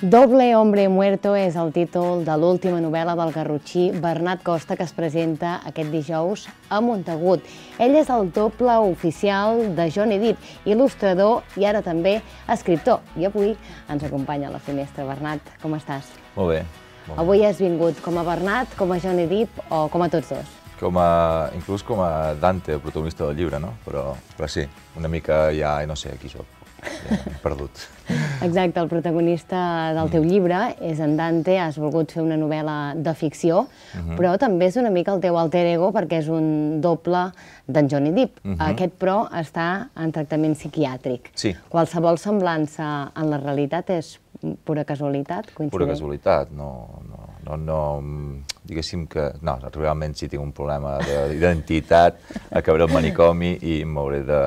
Doble hombre muerto és el títol de l'última novel·la del garrotxí Bernat Costa que es presenta aquest dijous a Montagut. Ell és el doble oficial de Johnny Depp, il·lustrador i ara també escriptor. I avui ens acompanya a la finestra. Bernat, com estàs? Molt bé. Molt bé. avui has vingut com a Bernat, com a Johnny Depp o com a tots dos? Com a, inclús com a Dante, el protagonista del llibre, no? Però, però sí, una mica ja, no sé, aquí soc ja perdut. Exacte, el protagonista del teu mm. llibre és en Dante, has volgut fer una novel·la de ficció, uh mm-hmm. -huh. però també és una mica el teu alter ego perquè és un doble d'en Johnny Depp. Uh mm-hmm. -huh. Aquest, però, està en tractament psiquiàtric. Sí. Qualsevol semblança en la realitat és pura casualitat? Coincident? Pura casualitat, no... no, no, no diguéssim que, no, realment si tinc un problema d'identitat, acabaré el manicomi i m'hauré de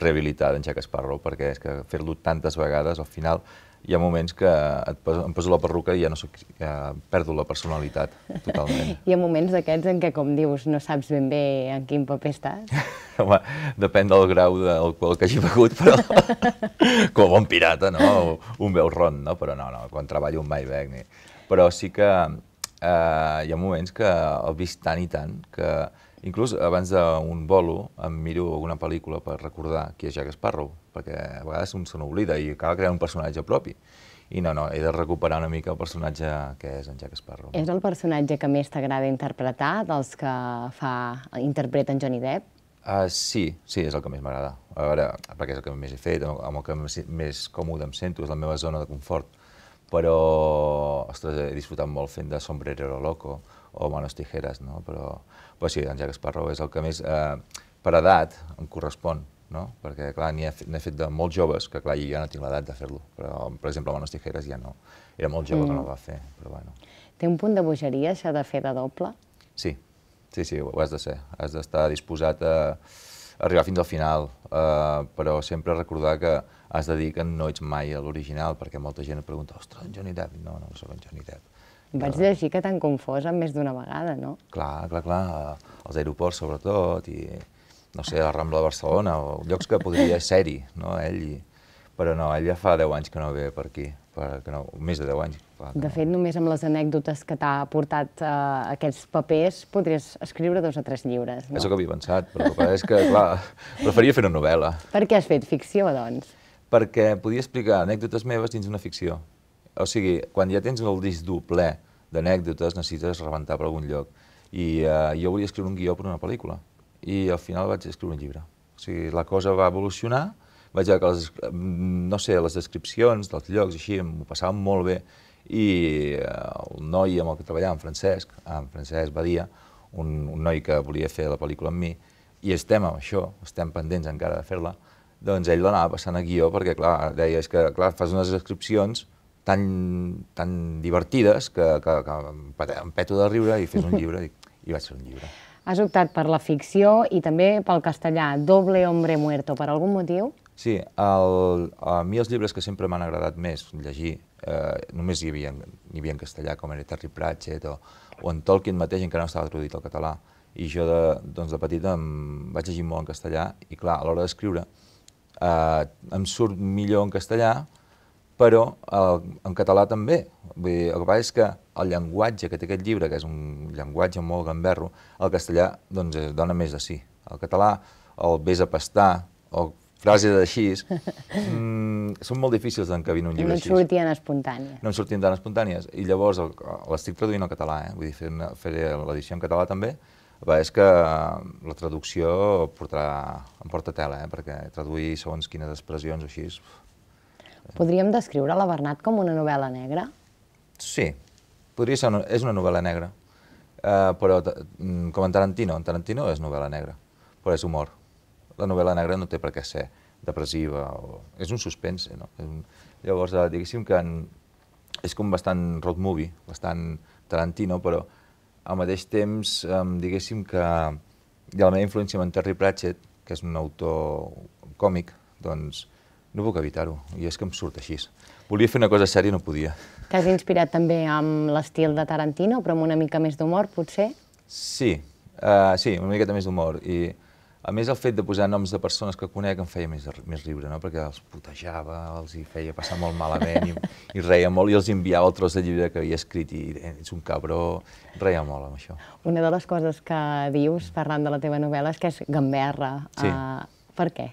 rehabilitar d'en Jack Sparrow, perquè és que fer-lo tantes vegades, al final, hi ha moments que et poso, em poso la perruca i ja no soc, ja perdo la personalitat totalment. hi ha moments d'aquests en què, com dius, no saps ben bé en quin paper estàs? Home, depèn del grau del qual que hagi begut, però com a bon pirata, no? Un veu ron, no? Però no, no, quan treballo un mai bec. Ni... Però sí que eh, hi ha moments que el vist tant i tant que inclús abans d'un bolo em miro alguna pel·lícula per recordar qui és Jack Sparrow, perquè a vegades un se n'oblida i acaba creant un personatge propi. I no, no, he de recuperar una mica el personatge que és en Jack Sparrow. És el personatge que més t'agrada interpretar dels que fa, interpreta en Johnny Depp? Uh, sí, sí, és el que més m'agrada. A veure, perquè és el que més he fet, amb el que més còmode em sento, és la meva zona de confort però, ostres, he disfrutat molt fent de Sombrerero Loco o Manos Tijeras, no? Però, però sí, en Jack Sparrow és el que més, eh, per edat, em correspon, no? Perquè, clar, n'he fet de molt joves, que clar, ja no tinc l'edat de fer-lo, però, per exemple, Manos Tijeras ja no. Era molt jove mm. que no el va fer, però bueno. Té un punt de bogeria, això de fer de doble? Sí, sí, sí, ho has de ser. Has d'estar disposat a arribar fins al final, eh, però sempre recordar que has de dir que no ets mai a l'original, perquè molta gent et pregunta, ostres, en Johnny Depp. No, no soc en Johnny Depp. Vaig llegir que t'han confós amb més d'una vegada, no? Clar, clar, clar, als aeroports sobretot, i no sé, a la Rambla de Barcelona, o llocs que podria ser-hi, no, ell. Però no, ell ja fa 10 anys que no ve per aquí, per, que no, més de 10 anys. Clar, de fet, només amb les anècdotes que t'ha portat eh, aquests papers podries escriure dos o tres llibres. No? És el que havia pensat, però el és que, clar, preferia fer una novel·la. Per què has fet ficció, doncs? Perquè podia explicar anècdotes meves dins una ficció. O sigui, quan ja tens el disc dur ple d'anècdotes, necessites rebentar per algun lloc. I eh, jo volia escriure un guió per una pel·lícula. I al final vaig escriure un llibre. O sigui, la cosa va evolucionar, vaig veure que les, mm, no sé, les descripcions dels llocs, així, m'ho passava molt bé, i el eh, noi amb el que treballava, en Francesc, en Francesc Badia, un, un noi que volia fer la pel·lícula amb mi, i estem amb això, estem pendents encara de fer-la, doncs ell l'anava passant a guió perquè, clar, deia, és que clar, fas unes descripcions tan, tan divertides que, que, que em peto de riure i fes un llibre, i, i vaig fer un llibre. Has optat per la ficció i també pel castellà, Doble hombre muerto, per algun motiu? Sí, el, a mi els llibres que sempre m'han agradat més llegir eh, només hi havia, hi havia en castellà, com era Terry Pratchett, o, o en Tolkien mateix encara no estava traduït al català. I jo, de, doncs, de petit em vaig llegir molt en castellà, i clar, a l'hora d'escriure eh, em surt millor en castellà, però el, en català també. Vull dir, el que passa és que el llenguatge que té aquest llibre, que és un llenguatge molt gamberro, el castellà doncs, dona més de sí. El català el ves a pastar, o frases així, mm, són molt difícils d'encabinar un llibre així. així. No sortien espontànies. No en sortien tan espontànies. I llavors l'estic traduint al català, eh? vull dir, fer, faré l'edició en català també, Bé, és que eh, la traducció portarà, em porta tela, eh? perquè traduir segons quines expressions o així... Eh. Podríem descriure la Bernat com una novel·la negra? Sí, podria ser, és una novel·la negra, eh, però mm, com en Tarantino, en Tarantino és novel·la negra, però és humor la novel·la negra no té per què ser depressiva, o... és un suspense, no? És un... Llavors, eh, diguéssim que en... és com bastant road movie, bastant Tarantino, però al mateix temps, diguéssim que de la meva influència amb en Terry Pratchett, que és un autor còmic, doncs no puc evitar-ho, i és que em surt així. Volia fer una cosa sèria i no podia. T'has inspirat també amb l'estil de Tarantino, però amb una mica més d'humor, potser? Sí, uh, sí, una mica més d'humor. I a més, el fet de posar noms de persones que conec em feia més, més riure, no? perquè els putejava, els hi feia passar molt malament i, i reia molt i els enviava el tros de llibre que havia escrit i eh, ets un cabró, reia molt amb això. Una de les coses que dius parlant de la teva novel·la és que és gamberra. Sí. Uh, per què?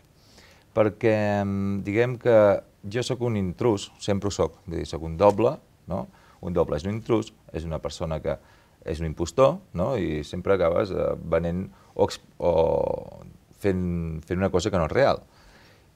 Perquè mm, diguem que jo sóc un intrus, sempre ho sóc, vull dir, sóc un doble, no? un doble és un intrus, és una persona que és un impostor, no? i sempre acabes eh, venent o, o fent, fent una cosa que no és real.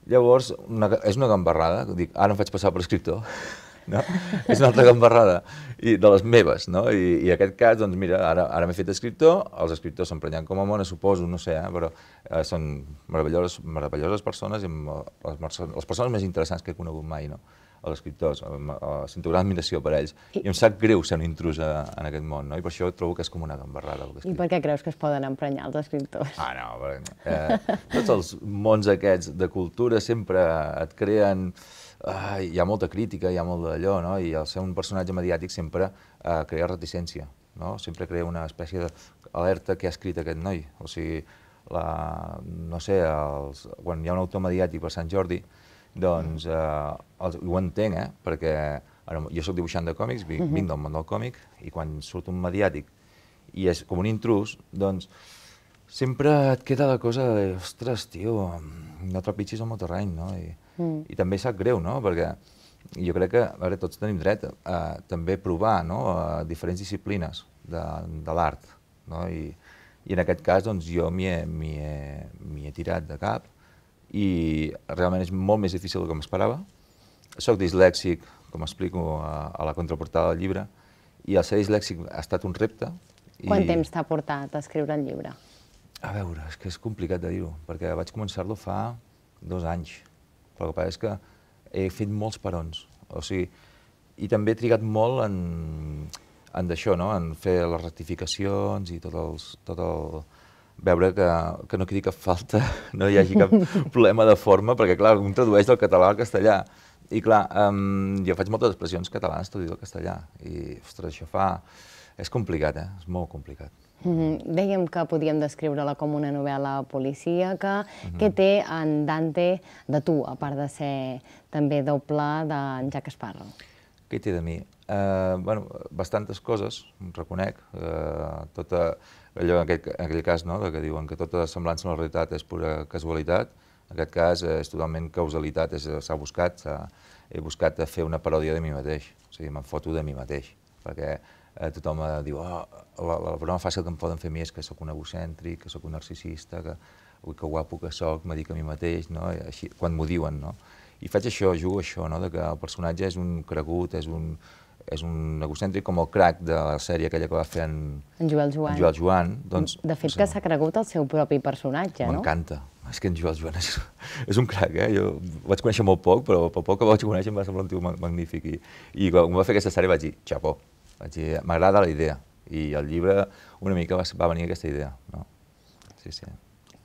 Llavors, una, és una gambarrada, dic, ara em faig passar per escriptor, no? és una altra gambarrada, i, de les meves, no? I, i en aquest cas, doncs mira, ara, ara m'he fet escriptor, els escriptors s'emprenyen com a mona, suposo, no sé, eh? però eh, són meravelloses, meravelloses persones, i eh, les, les persones més interessants que he conegut mai, no? els escriptors, sentir una admiració per ells. I, I em sap greu ser una intrusa en aquest món, no? I per això trobo que és com una gambarrada. El que I per què creus que es poden emprenyar els escriptors? Ah, no, perquè, eh, tots els mons aquests de cultura sempre et creen... Eh, hi ha molta crítica, hi ha molt d'allò, no? I el ser un personatge mediàtic sempre eh, crea reticència, no? Sempre crea una espècie d'alerta que ha escrit aquest noi. O sigui, la, no sé, els, quan hi ha un autor mediàtic per Sant Jordi, doncs eh, els, ho entenc, eh? perquè ara, jo sóc dibuixant de còmics, vinc, uh mhm. -huh. vinc del món del còmic, i quan surt un mediàtic i és com un intrus, doncs sempre et queda la cosa de, ostres, tio, no trepitgis el meu terreny, no? I, -huh. Mm. i també sap greu, no? Perquè jo crec que, a veure, tots tenim dret a, a també provar, no?, a diferents disciplines de, de l'art, no? I, I en aquest cas, doncs, jo m'hi he, he, he tirat de cap, i realment és molt més difícil del que m'esperava. Soc dislèxic, com explico a, a la contraportada del llibre, i el ser dislèxic ha estat un repte. I... Quant temps t'ha portat a escriure el llibre? A veure, és que és complicat de dir-ho, perquè vaig començar-lo fa dos anys. Però el que passa és que he fet molts perons. O sigui, i també he trigat molt en, en d'això, no? en fer les rectificacions i tot, els, tot el, veure que, que no quedi cap falta, no hi hagi cap problema de forma, perquè clar, un tradueix del català al castellà. I clar, um, jo faig moltes expressions catalanes traduïdes al castellà, i ostres, això fa... És complicat, eh? És molt complicat. Mm -hmm. Dèiem que podíem descriure-la com una novel·la policíaca. Mm -hmm. Què té en Dante de tu, a part de ser també doble d'en Jacques Sparrow? Què té de mi? Eh, bueno, bastantes coses, reconec. Eh, tota, allò, en, aquest, en aquell cas no, de que diuen que tota semblança a la realitat és pura casualitat, en aquest cas eh, és totalment causalitat, eh, s'ha buscat, he buscat fer una paròdia de mi mateix, o sigui, me'n foto de mi mateix, perquè eh, tothom eh, diu, oh, la, la broma fàcil que em poden fer més mi és que sóc un egocèntric, que sóc un narcisista, que, ui, que guapo que sóc, me dic a mi mateix, no? I així, quan m'ho diuen, no? i faig això, jugo això, no? de que el personatge és un cregut, és un, és un egocèntric com el crac de la sèrie aquella que va fer en, en Joel Joan. En Joel Joan doncs, de fet, no sé, que s'ha cregut el seu propi personatge, no? M'encanta. És que en Joel Joan és, és un crac, eh? Jo vaig conèixer molt poc, però per poc que vaig conèixer em va semblar un tio magnífic. I, i quan va fer aquesta sèrie vaig dir, xapó, vaig dir, m'agrada la idea. I el llibre una mica va, va venir aquesta idea, no? Sí, sí.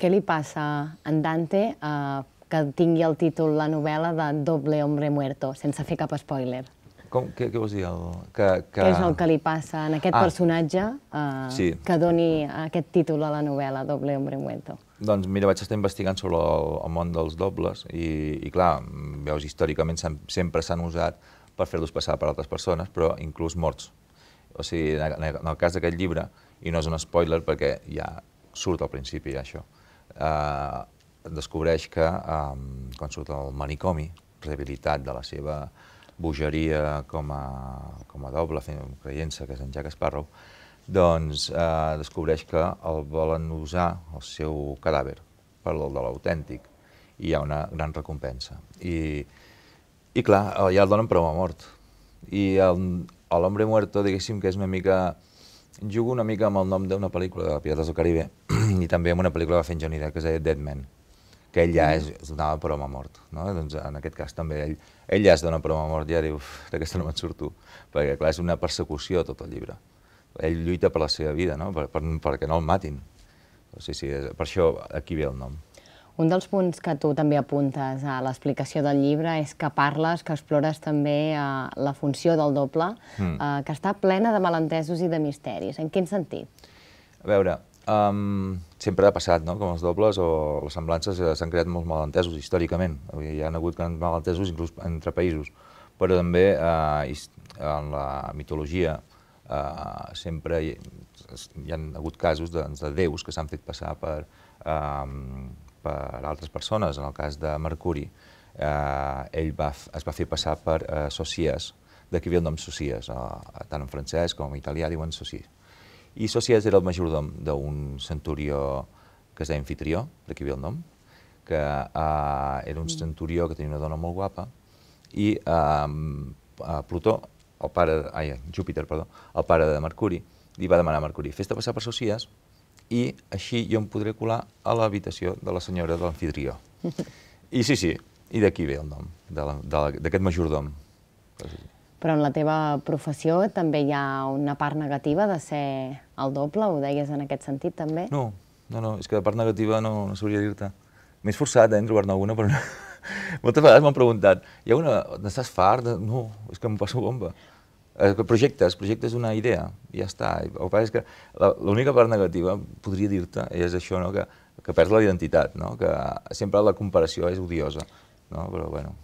Què li passa a en Dante eh, que tingui el títol la novel·la de Doble hombre muerto, sense fer cap spoiler. Com, què, què vols dir? El, que, que... Què és el que li passa en aquest ah, personatge eh, sí. que doni aquest títol a la novel·la, Doble hombre muerto? Doncs mira, vaig estar investigant sobre el, el món dels dobles i, i clar, veus, històricament sempre s'han usat per fer-los passar per altres persones, però inclús morts. O sigui, en, en el cas d'aquest llibre, i no és un spoiler perquè ja surt al principi això, eh, descobreix que um, quan surt el manicomi, rehabilitat de la seva bogeria com a, com a doble, creient-se que és en Jack Sparrow, doncs eh, descobreix que el volen usar el seu cadàver per el de l'autèntic i hi ha una gran recompensa. I, i clar, eh, ja el donen prou a mort. I l'Hombre Muerto, diguéssim que és una mica... Jugo una mica amb el nom d'una pel·lícula de Pirates del Caribe i també amb una pel·lícula que va fer en Johnny Depp, que es deia Dead Man, que ell ja es, es donava per home mort. No? Doncs en aquest cas també ell, ell ja es dona per home mort i ja diu, d'aquesta no me'n surto, perquè clar, és una persecució tot el llibre. Ell lluita per la seva vida, no? per, per, perquè no el matin. O sigui, sí, per això aquí ve el nom. Un dels punts que tu també apuntes a l'explicació del llibre és que parles, que explores també eh, la funció del doble, mm. eh, que està plena de malentesos i de misteris. En quin sentit? A veure, Um, sempre ha passat, no?, com els dobles o les semblances, eh, s'han creat molts malentesos històricament. Hi ha hagut malentesos inclús entre països. Però també eh, en la mitologia eh, sempre hi, hi ha hagut casos de, de déus que s'han fet passar per, eh, per altres persones. En el cas de Mercuri, eh, ell va, es va fer passar per eh, Socies, d'aquí ve el nom Socies, eh, tant en francès com en italià diuen Socies i Socias era el majordom d'un centurió que es deia Amfitrió, d'aquí ve el nom, que uh, era un centurió que tenia una dona molt guapa, i uh, Plutó, el pare, ai, Júpiter, perdó, el pare de Mercuri, li va demanar a Mercuri, fes-te passar per Socias i així jo em podré colar a l'habitació de la senyora de l'anfitrió. I sí, sí, i d'aquí ve el nom, d'aquest majordom però en la teva professió també hi ha una part negativa de ser el doble, ho deies en aquest sentit també? No, no, no és que la part negativa no, no sabria dir-te. M'he esforçat eh, en trobar-ne alguna, però moltes vegades m'han preguntat, hi ha una, n'estàs fart? No, és que em passo bomba. Eh, projectes, projectes d'una idea, i ja està. El que passa és que l'única part negativa, podria dir-te, és això, no? que, que perds la identitat, no? que sempre la comparació és odiosa. No? Però, bueno,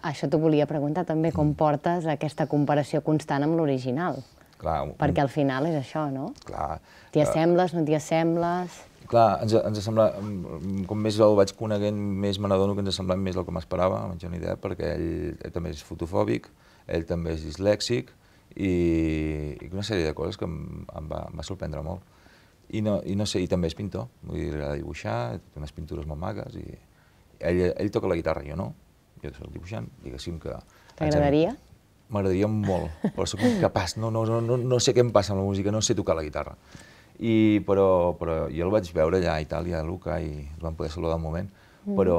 això t'ho volia preguntar també, com mm. portes aquesta comparació constant amb l'original? Clar, Perquè al final és això, no? Clar. T'hi eh, assembles, no t'hi assembles... Clar, ens, ens sembla, mm, com més el vaig coneguent, més me n'adono que ens sembla més del que m'esperava, amb una idea, perquè ell també és fotofòbic, ell també és dislèxic, i, i una sèrie de coses que em, em, va, em va sorprendre molt. I no, i no sé, i també és pintor, vull dir, agrada dibuixar, unes pintures molt magues, i ell, ell toca la guitarra, jo no, que és el dibuixant, diguéssim que... T'agradaria? M'agradaria molt, però sóc incapaç, no, no, no, no sé què em passa amb la música, no sé tocar la guitarra. I, però, però jo el vaig veure allà a Itàlia, a Luca, i el vam poder saludar un moment, mm. però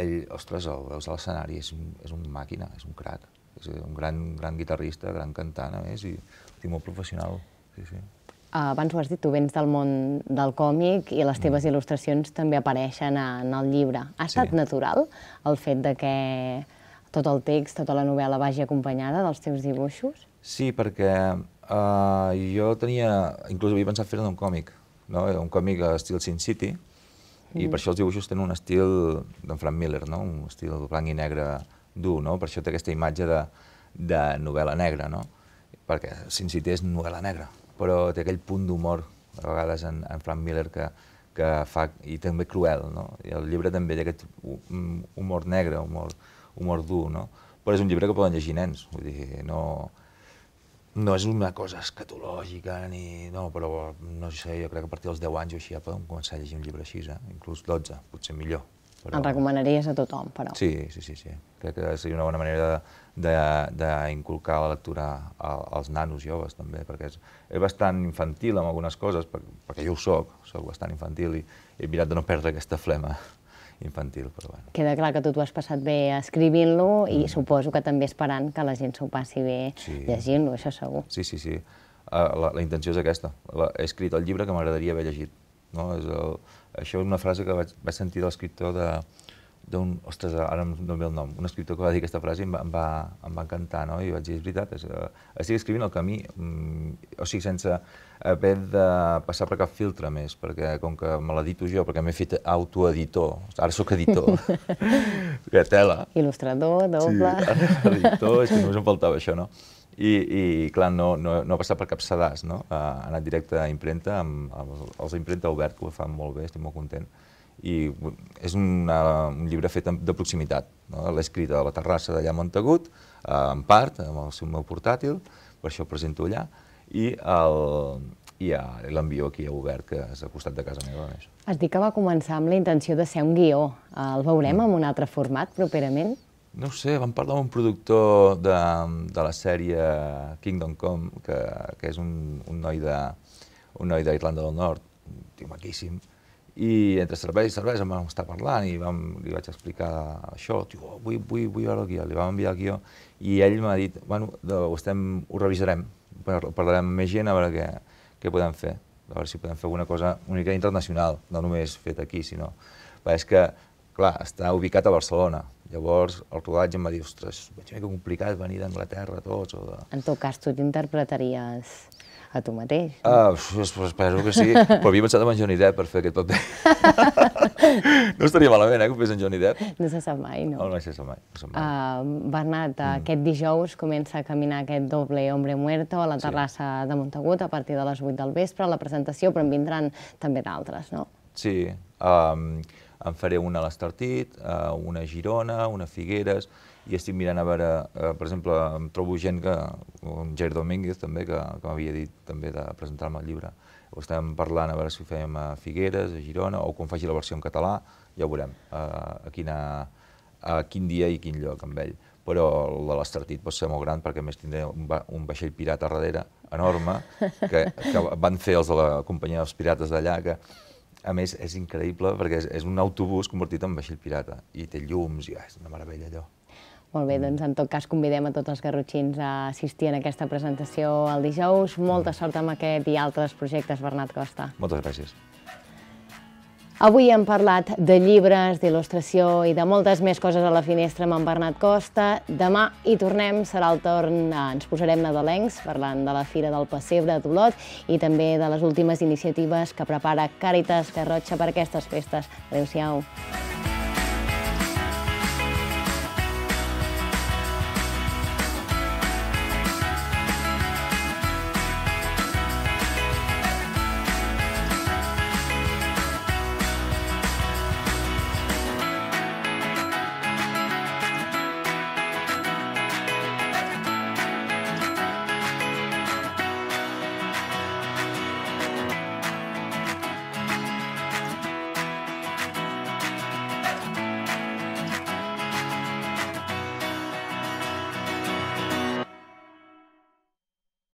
ell, ostres, el veus a l'escenari, és, un, és un màquina, és un crac, és un gran, gran guitarrista, gran cantant, a més, i, i molt professional. Sí, sí. Eh, abans ho has dit, tu vens del món del còmic i les teves mm. il·lustracions també apareixen en el llibre. Ha estat sí. natural el fet de que tot el text, tota la novel·la vagi acompanyada dels teus dibuixos? Sí, perquè uh, jo tenia... Inclús havia pensat fer-ne un còmic, no? un còmic a estil Sin City, mm. i per això els dibuixos tenen un estil d'en Frank Miller, no? un estil blanc i negre dur, no? per això té aquesta imatge de, de novel·la negra, no? perquè Sin City és novel·la negra, però té aquell punt d'humor, a vegades, en, en Frank Miller, que, que fa, i també cruel, no? I el llibre també té aquest mm, humor negre, humor, humor dur, no? Però és un llibre que poden llegir nens, vull dir, no, no és una cosa escatològica, ni... No, però no sé, jo crec que a partir dels 10 anys o així ja poden començar a llegir un llibre així, eh? inclús 12, potser millor, però... El recomanaries a tothom, però. Sí, sí, sí. sí. Crec que seria una bona manera d'inculcar la lectura als nanos joves, també, perquè és, és bastant infantil amb algunes coses, perquè jo ho soc, soc bastant infantil, i he mirat de no perdre aquesta flema infantil, però bueno. Queda clar que tu t'ho has passat bé escrivint-lo i mm. suposo que també esperant que la gent s'ho passi bé sí. llegint-lo, això segur. Sí, sí, sí. Uh, la, la intenció és aquesta. La, he escrit el llibre que m'agradaria haver llegit no? És el, això és una frase que vaig, vaig sentir de l'escriptor de d'un, ostres, ara no ve el nom, un escriptor que va dir aquesta frase i em va, em va, em va encantar, no? I vaig dir, és veritat, és, eh, estic escrivint el camí, mm, o sigui, sense haver de passar per cap filtre més, perquè com que me l'edito jo, perquè m'he fet autoeditor, ara sóc editor, que tela. Il·lustrador, doble. Sí, editor, és que només em faltava això, no? i, i clar, no, no, no ha passat per cap sedàs, no? Ha anat directe a impremta, amb, amb els impremta obert, que ho fan molt bé, estic molt content. I és una, un llibre fet de proximitat, no? L'he escrit a la terrassa d'allà a Montagut, en part, amb el seu meu portàtil, per això el presento allà, i el, i ja l'envio aquí a Obert, que és al costat de casa meva, Has dit que va començar amb la intenció de ser un guió. El veurem mm. en un altre format properament? No sé, vam parlar amb un productor de, de la sèrie Kingdom Come, que, que és un, un noi de un noi d'Irlanda del Nord, un tio maquíssim, i entre cervesa i cervesa em vam estar parlant i vam, li vaig explicar això, tio, oh, vull, vull, vull veure el guió, li vam enviar el guió i ell m'ha dit, bueno, ho, estem, ho revisarem, parlarem amb més gent a veure què, què podem fer, a veure si podem fer alguna cosa única internacional, no només fet aquí, sinó... Però és que Clar, està ubicat a Barcelona. Llavors el rodatge em va dir, ostres, veig que complicat venir d'Anglaterra tots o de... En tot cas, tu t'interpretaries a tu mateix. No? Uh, espero que sí, però havia pensat en Johnny Depp per fer aquest paper. no estaria malament, eh, que ho fes en Johnny Depp. No se sap mai, no? No, no se sap mai. No se sap mai. Uh, Bernat, mm. aquest dijous comença a caminar aquest doble Hombre Muerto a la terrassa sí. de Montagut a partir de les 8 del vespre, la presentació, però en vindran també d'altres, no? Sí, um, en faré una a l'Estartit, eh, una a Girona, una a Figueres, i estic mirant a veure, eh, per exemple, em trobo gent que, un Jair Domínguez també, que, que m'havia dit també de presentar-me el llibre, ho estem parlant a veure si ho fèiem a Figueres, a Girona, o quan faci la versió en català, ja ho veurem, a, eh, a, quina, a quin dia i quin lloc amb ell. Però el de l'Estartit pot ser molt gran perquè més tindré un, va, un vaixell pirata darrere, enorme, que, que van fer els de la companyia dels pirates d'allà, que a més, és increïble perquè és, és un autobús convertit en vaixell pirata i té llums i ah, és una meravella allò. Molt bé, mm. doncs en tot cas convidem a tots els garrotxins a assistir en aquesta presentació el dijous. Molta sort amb aquest i altres projectes, Bernat Costa. Moltes gràcies. Avui hem parlat de llibres, d'il·lustració i de moltes més coses a la finestra amb en Bernat Costa. Demà hi tornem, serà el torn, eh, ens posarem nadalencs parlant de la Fira del Pessebre d'Olot Tolot i també de les últimes iniciatives que prepara Càritas Carrotxa per aquestes festes. Adéu-siau. Adéu-siau.